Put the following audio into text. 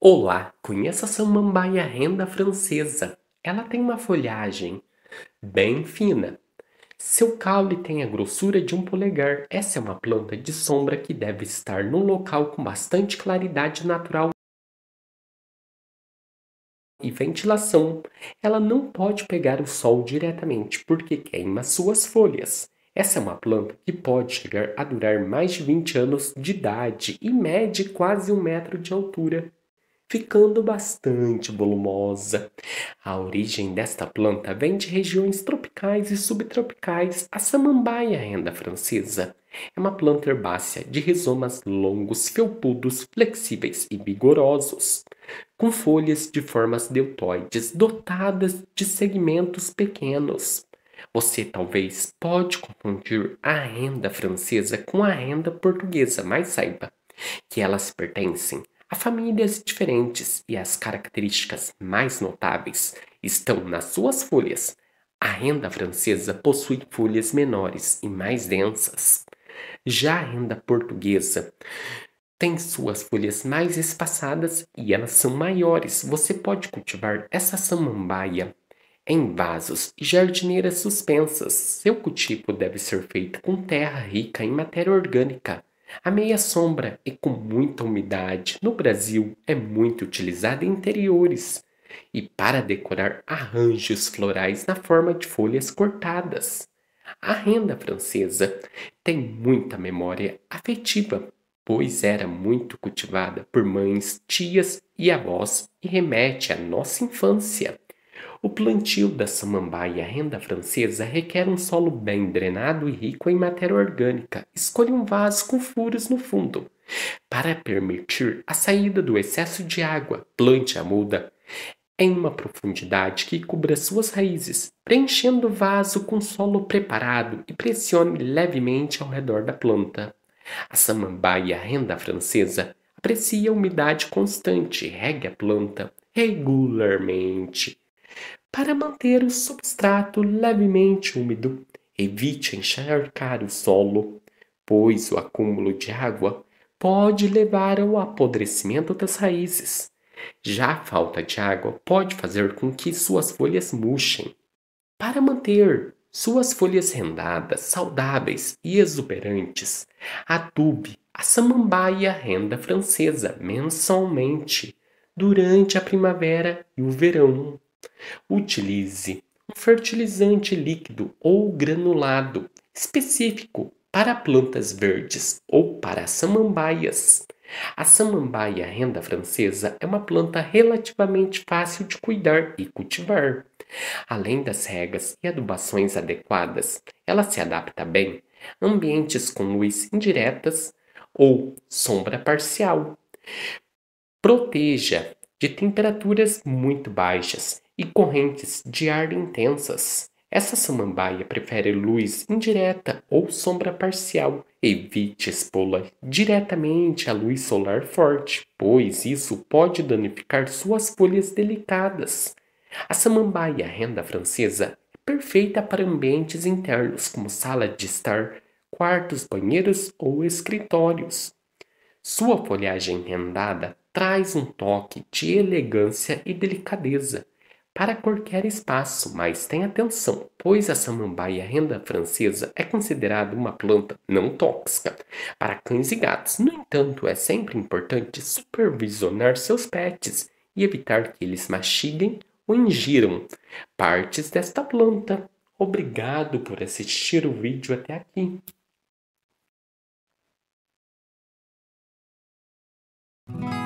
Olá, conheça a samambaia renda francesa. Ela tem uma folhagem bem fina. Seu caule tem a grossura de um polegar. Essa é uma planta de sombra que deve estar num local com bastante claridade natural e ventilação. Ela não pode pegar o sol diretamente porque queima suas folhas. Essa é uma planta que pode chegar a durar mais de 20 anos de idade e mede quase um metro de altura ficando bastante volumosa. A origem desta planta vem de regiões tropicais e subtropicais, a samambaia é renda francesa. É uma planta herbácea de rizomas longos, felpudos, flexíveis e vigorosos, com folhas de formas deltoides dotadas de segmentos pequenos. Você talvez pode confundir a renda francesa com a renda portuguesa, mas saiba que elas pertencem Há famílias é diferentes e as características mais notáveis estão nas suas folhas. A renda francesa possui folhas menores e mais densas. Já a renda portuguesa tem suas folhas mais espaçadas e elas são maiores. Você pode cultivar essa samambaia em vasos e jardineiras suspensas. Seu cultivo deve ser feito com terra rica em matéria orgânica, a meia-sombra e é com muita umidade no Brasil é muito utilizada em interiores e para decorar arranjos florais na forma de folhas cortadas. A renda francesa tem muita memória afetiva, pois era muito cultivada por mães, tias e avós e remete à nossa infância. O plantio da samambaia renda francesa requer um solo bem drenado e rico em matéria orgânica. Escolha um vaso com furos no fundo. Para permitir a saída do excesso de água, plante a muda em uma profundidade que cubra suas raízes, preenchendo o vaso com solo preparado e pressione levemente ao redor da planta. A samambaia renda francesa aprecia a umidade constante, regue a planta regularmente para manter o substrato levemente úmido. Evite encharcar o solo, pois o acúmulo de água pode levar ao apodrecimento das raízes. Já a falta de água pode fazer com que suas folhas murchem. Para manter suas folhas rendadas, saudáveis e exuberantes, adube a samambaia renda francesa mensalmente durante a primavera e o verão. Utilize um fertilizante líquido ou granulado específico para plantas verdes ou para samambaias. A samambaia renda francesa é uma planta relativamente fácil de cuidar e cultivar. Além das regas e adubações adequadas, ela se adapta bem a ambientes com luz indiretas ou sombra parcial. Proteja de temperaturas muito baixas e correntes de ar intensas. Essa samambaia prefere luz indireta ou sombra parcial. Evite expô-la diretamente à luz solar forte, pois isso pode danificar suas folhas delicadas. A samambaia é renda francesa é perfeita para ambientes internos, como sala de estar, quartos, banheiros ou escritórios. Sua folhagem rendada traz um toque de elegância e delicadeza para qualquer espaço, mas tenha atenção, pois a samambaia renda francesa é considerada uma planta não tóxica para cães e gatos. No entanto, é sempre importante supervisionar seus pets e evitar que eles mastiguem ou ingiram partes desta planta. Obrigado por assistir o vídeo até aqui. Música